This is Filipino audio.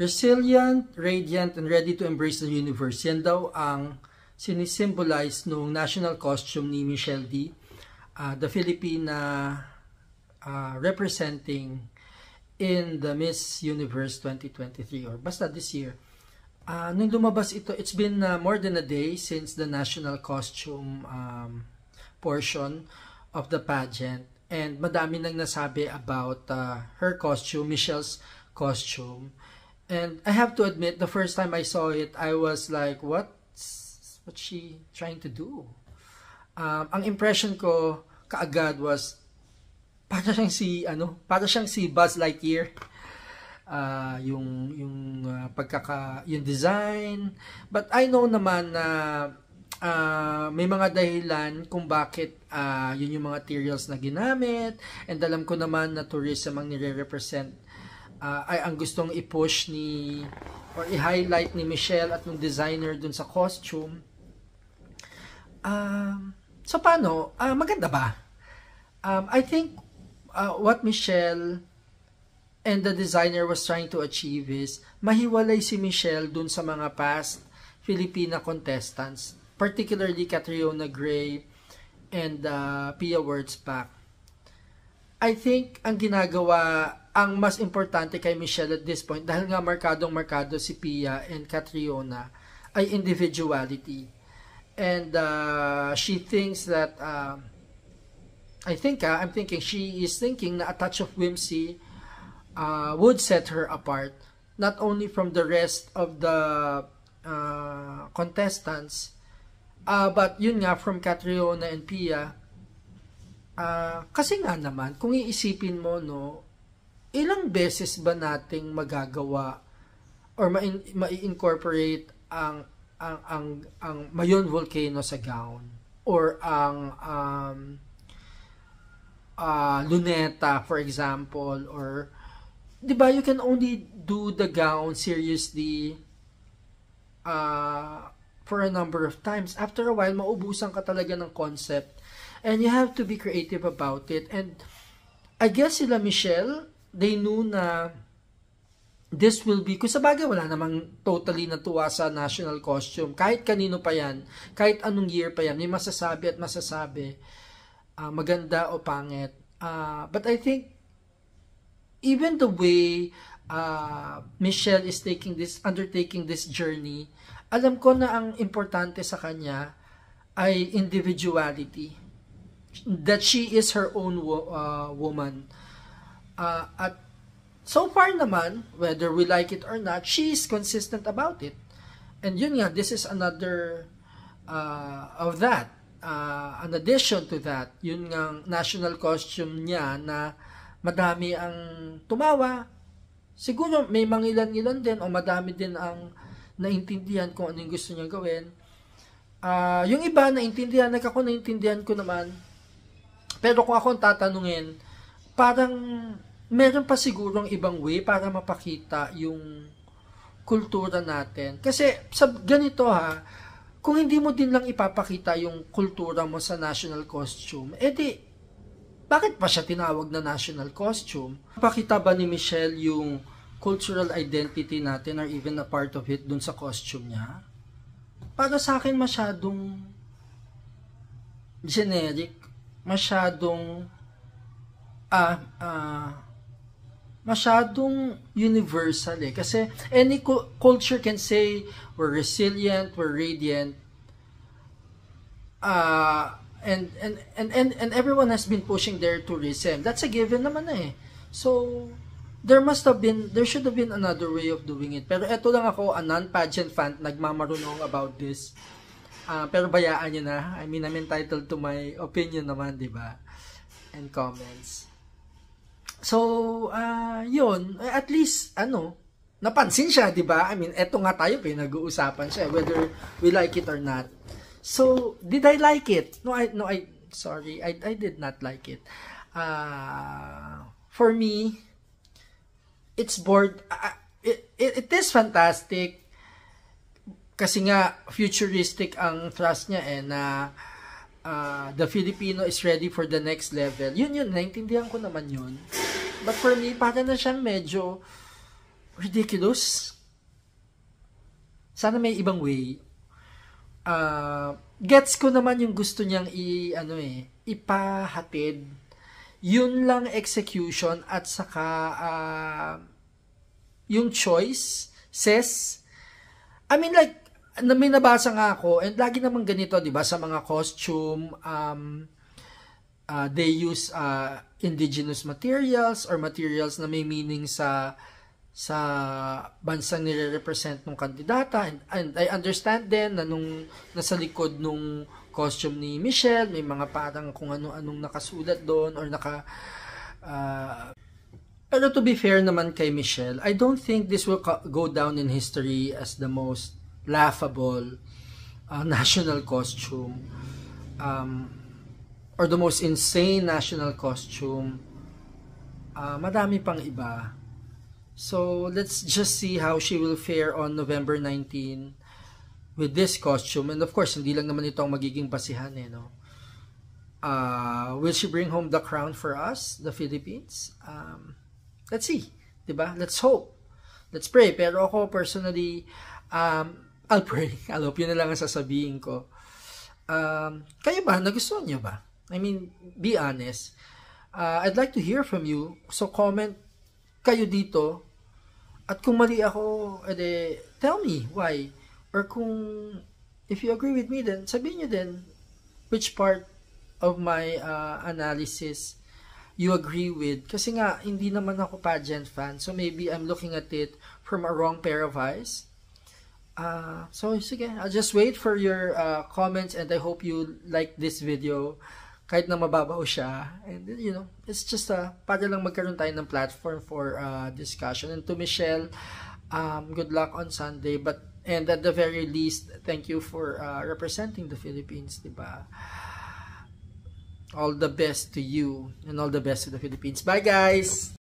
Resilient, radiant, and ready to embrace the universe. Yan daw ang sinisimbolize noong national costume ni Michelle D. Uh, the Filipina uh, representing in the Miss Universe 2023 or basta this year. Uh, nung lumabas ito, it's been uh, more than a day since the national costume um, portion of the pageant. And madami nang nasabi about uh, her costume, Michelle's costume. And I have to admit, the first time I saw it, I was like, what? what's she trying to do? Um, ang impression ko kaagad was, para siyang si, ano, para siyang si Buzz Lightyear. Uh, yung yung uh, pagkaka yung design but I know naman na uh, may mga dahilan kung bakit uh, yun yung mga materials na ginamit and alam ko naman na tourism ang nire-represent uh, uh, ay ang gustong i-push ni or i-highlight ni Michelle at ng designer dun sa costume. Um, so paano? Uh, maganda ba? Um, I think uh, what Michelle and the designer was trying to achieve is mahiwalay si Michelle dun sa mga past Filipina contestants, particularly Catriona Gray and uh, Pia Wordspak. I think ang ginagawa ang mas importante kay Michelle at this point dahil nga markadong markado si Pia and Catriona ay individuality. And uh, she thinks that, uh, I think, uh, I'm thinking, she is thinking na a touch of whimsy uh, would set her apart not only from the rest of the uh, contestants, uh, but yun nga from Catriona and Pia, uh, kasi nga naman, kung iisipin mo, no, ilang beses ba nating magagawa or mai-incorporate ang ang ang ang Mayon volcano sa gown or ang um, uh, luneta for example or 'di ba you can only do the gown seriously uh, for a number of times after a while maubusan ka talaga ng concept and you have to be creative about it and I guess sila Michelle they knew na this will be, kung sa bagay wala namang totally natuwa sa national costume, kahit kanino pa yan, kahit anong year pa yan, may masasabi at masasabi, uh, maganda o pangit. Uh, but I think, even the way uh, Michelle is taking this, undertaking this journey, alam ko na ang importante sa kanya ay individuality. That she is her own wo- uh, woman Uh, at so far naman, whether we like it or not, she is consistent about it. And yun nga, this is another uh, of that. Uh, an addition to that, yun nga national costume niya na madami ang tumawa. Siguro may mangilan-ilan din o madami din ang naintindihan kung anong gusto niya gawin. Uh, yung iba, naintindihan, nag ako naintindihan ko naman. Pero kung ako tatanungin, parang meron pa sigurong ibang way para mapakita yung kultura natin. Kasi sa ganito ha, kung hindi mo din lang ipapakita yung kultura mo sa national costume, edi eh bakit pa siya tinawag na national costume? Pakita ba ni Michelle yung cultural identity natin or even a part of it dun sa costume niya? Para sa akin masyadong generic, masyadong ah, ah, masyadong universal eh. Kasi any culture can say we're resilient, we're radiant. Uh, and, and, and, and, and everyone has been pushing their tourism. That's a given naman eh. So, there must have been, there should have been another way of doing it. Pero eto lang ako, a non-pageant fan, nagmamarunong about this. Uh, pero bayaan nyo na. I mean, I'm entitled to my opinion naman, di ba? And comments. So, uh, yun, eh, at least, ano, napansin siya, di ba? I mean, eto nga tayo, pinag-uusapan siya, eh, whether we like it or not. So, did I like it? No, I, no, I, sorry, I, I did not like it. Uh, for me, it's bored, uh, it, it, it is fantastic, kasi nga, futuristic ang thrust niya eh, na, uh, the Filipino is ready for the next level. Yun yun, naintindihan ko naman yun. But for me, para na siyang medyo ridiculous. Sana may ibang way. Uh, gets ko naman yung gusto niyang i, ano eh, ipahatid. Yun lang execution at saka uh, yung choice says I mean like na may nabasa nga ako and lagi naman ganito 'di ba sa mga costume um uh, they use uh, indigenous materials or materials na may meaning sa sa bansang nire-represent ng kandidata and, and I understand din na nung nasa likod nung costume ni Michelle may mga parang kung ano-anong nakasulat doon or naka uh, pero to be fair naman kay Michelle I don't think this will go down in history as the most laughable uh, national costume um, or the most insane national costume. Uh, madami pang iba. So, let's just see how she will fare on November 19 with this costume. And of course, hindi lang naman ito ang magiging basihan eh, no? Uh, will she bring home the crown for us, the Philippines? Um, let's see, di ba? Let's hope. Let's pray. Pero ako personally, um, I'll pray. I'll hope yun na lang ang sasabihin ko. Um, kayo ba? Nagustuhan niyo ba? I mean, be honest. Uh, I'd like to hear from you. So comment kayo dito. At kung mali ako, edi, tell me why. Or kung, if you agree with me, then sabihin nyo din which part of my uh, analysis you agree with. Kasi nga, hindi naman ako pageant fan. So maybe I'm looking at it from a wrong pair of eyes. Uh, so sige, I'll just wait for your uh, comments and I hope you like this video kahit na mababaw siya and you know it's just uh, para lang magkaroon tayo ng platform for uh, discussion and to Michelle um, good luck on Sunday but and at the very least thank you for uh, representing the Philippines diba all the best to you and all the best to the Philippines bye guys